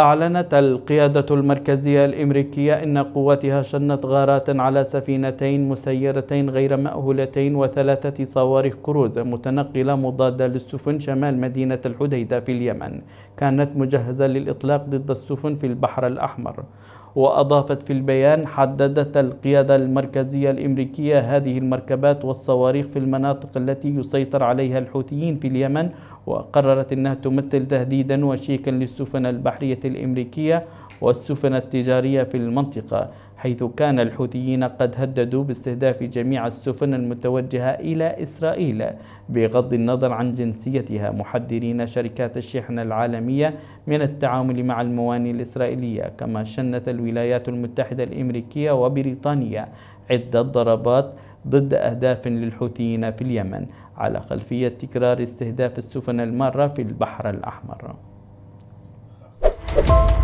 أعلنت القيادة المركزية الإمريكية أن قواتها شنت غارات على سفينتين مسيرتين غير مأهولتين وثلاثة صواريخ كروز متنقلة مضادة للسفن شمال مدينة الحديدة في اليمن كانت مجهزة للإطلاق ضد السفن في البحر الأحمر وأضافت في البيان حددت القيادة المركزية الأمريكية هذه المركبات والصواريخ في المناطق التي يسيطر عليها الحوثيين في اليمن وقررت أنها تمثل تهديدا وشيكا للسفن البحرية الأمريكية والسفن التجارية في المنطقة حيث كان الحوثيين قد هددوا باستهداف جميع السفن المتوجهة إلى إسرائيل بغض النظر عن جنسيتها محذرين شركات الشحن العالمية من التعامل مع الموانئ الإسرائيلية كما شنت الولايات المتحدة الأمريكية وبريطانيا عدة ضربات ضد أهداف للحوثيين في اليمن على خلفية تكرار استهداف السفن المارة في البحر الأحمر.